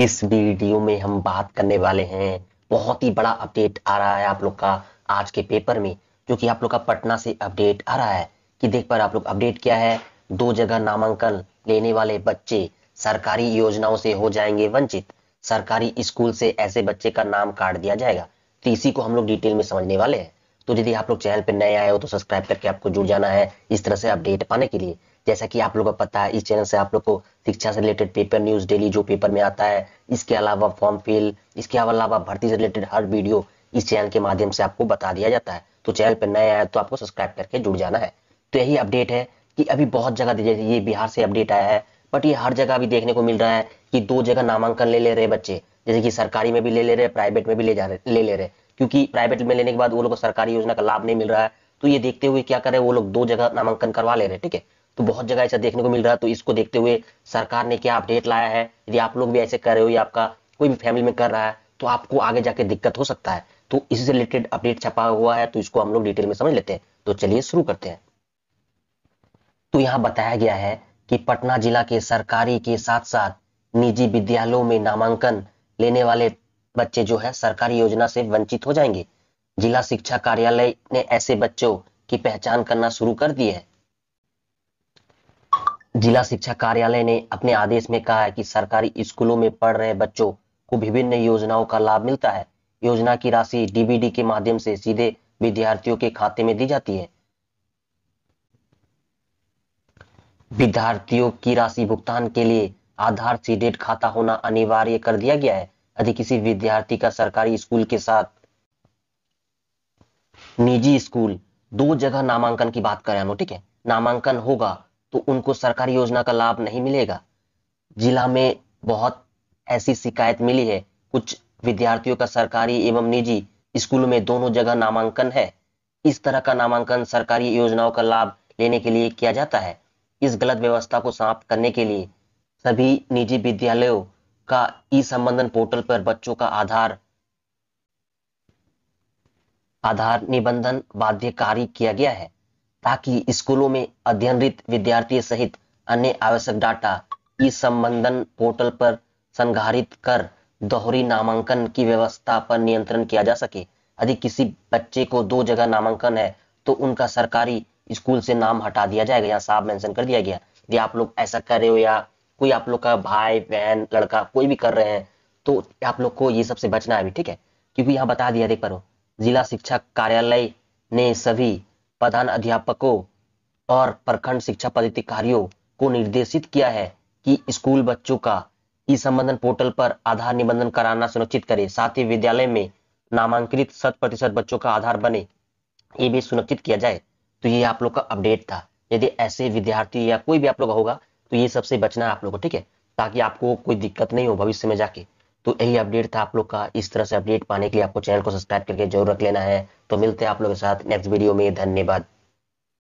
इस वीडियो में हम बात करने वाले हैं बहुत ही बड़ा अपडेट आ रहा है आप लोग का आज के पेपर में जो कि आप लोग का पटना से अपडेट आ रहा है कि देख पर आप लोग अपडेट क्या है दो जगह नामांकन लेने वाले बच्चे सरकारी योजनाओं से हो जाएंगे वंचित सरकारी स्कूल से ऐसे बच्चे का नाम काट दिया जाएगा तो इसी को हम लोग डिटेल में समझने वाले हैं तो यदि आप लोग चैनल पर नए आए हो तो सब्सक्राइब करके आपको जुड़ जाना है इस तरह से अपडेट पाने के लिए जैसा कि आप लोग को पता है इस चैनल से आप लोग को शिक्षा से रिलेटेड पेपर न्यूज डेली जो पेपर में आता है इसके अलावा फॉर्म फिल इसके अलावा भर्ती से रिलेटेड हर वीडियो इस चैनल के माध्यम से आपको बता दिया जाता है तो चैनल पर नया आया तो आपको सब्सक्राइब करके जुड़ जाना है तो यही अपडेट है कि अभी बहुत जगह ये बिहार से अपडेट आया है बट ये हर जगह अभी देखने को मिल रहा है कि दो जगह नामांकन ले ले रहे बच्चे जैसे कि सरकारी में भी ले ले रहे प्राइवेट में भी ले जा रहे ले ले रहे क्योंकि प्राइवेट में लेने के बाद वो लोग को सरकारी योजना का लाभ नहीं मिल रहा है तो ये देखते हुए क्या कर रहे हैं वो लोग दो जगह नामांकन करवा ले रहे हैं ठीक है तो बहुत जगह ऐसा देखने को मिल रहा है तो इसको देखते हुए सरकार ने क्या अपडेट लाया है यदि आप लोग भी ऐसे कर रहे हो या आपका कोई भी फैमिली में कर रहा है तो आपको आगे जाके दिक्कत हो सकता है तो इससे रिलेटेड अपडेट छपा हुआ है तो इसको हम लोग डिटेल में समझ लेते हैं तो चलिए शुरू करते हैं तो यहाँ बताया गया है कि पटना जिला के सरकारी के साथ साथ निजी विद्यालयों में नामांकन लेने वाले बच्चे जो है सरकारी योजना से वंचित हो जाएंगे जिला शिक्षा कार्यालय ने ऐसे बच्चों की पहचान करना शुरू कर दी है जिला शिक्षा कार्यालय ने अपने आदेश में कहा है कि सरकारी स्कूलों में पढ़ रहे बच्चों को विभिन्न योजनाओं का लाभ मिलता है योजना की राशि डीबीडी के माध्यम से सीधे विद्यार्थियों के खाते में दी जाती है विद्यार्थियों की राशि भुगतान के लिए आधार सीडेट खाता होना अनिवार्य कर दिया गया है यदि किसी विद्यार्थी का सरकारी स्कूल के साथ निजी स्कूल दो जगह नामांकन की बात करें हम ठीक है नामांकन होगा तो उनको सरकारी योजना का लाभ नहीं मिलेगा जिला में बहुत ऐसी शिकायत मिली है कुछ विद्यार्थियों का सरकारी एवं निजी स्कूलों में दोनों जगह नामांकन है इस तरह का नामांकन सरकारी योजनाओं का लाभ लेने के लिए किया जाता है इस गलत व्यवस्था को समाप्त करने के लिए सभी निजी विद्यालयों का ई संबंधन पोर्टल पर बच्चों का आधार आधार निबंधन बाध्यकारी किया गया है ताकि स्कूलों में अध्ययनरत विद्यार्थी सहित अन्य आवश्यक डाटा इस संबंधन पोर्टल पर संघारित कर दोहरी नामांकन की व्यवस्था पर नियंत्रण किया जा सके यदि किसी बच्चे को दो जगह नामांकन है तो उनका सरकारी स्कूल से नाम हटा दिया जाएगा यहाँ साफ मेंशन कर दिया गया यदि आप लोग ऐसा कर रहे हो या कोई आप लोग का भाई बहन लड़का कोई भी कर रहे हैं तो आप लोग को ये सबसे बचना है अभी ठीक है क्योंकि यहाँ बता दिया देख पर जिला शिक्षा कार्यालय ने सभी प्रधान अध्यापकों और प्रखंड शिक्षा पदाधिकारियों को निर्देशित किया है कि स्कूल बच्चों का ई संबंधन पोर्टल पर आधार निबंधन कराना सुनिश्चित करें साथ ही विद्यालय में नामांकित शत प्रतिशत बच्चों का आधार बने ये भी सुनिश्चित किया जाए तो ये आप लोग का अपडेट था यदि ऐसे विद्यार्थी या कोई भी आप लोग होगा तो ये सबसे बचना है आप लोग को ठीक है ताकि आपको कोई दिक्कत नहीं हो भविष्य में जाके तो यही अपडेट था आप लोग का इस तरह से अपडेट पाने के लिए आपको चैनल को सब्सक्राइब करके जरूर रख लेना है तो मिलते हैं आप लोगों के साथ नेक्स्ट वीडियो में धन्यवाद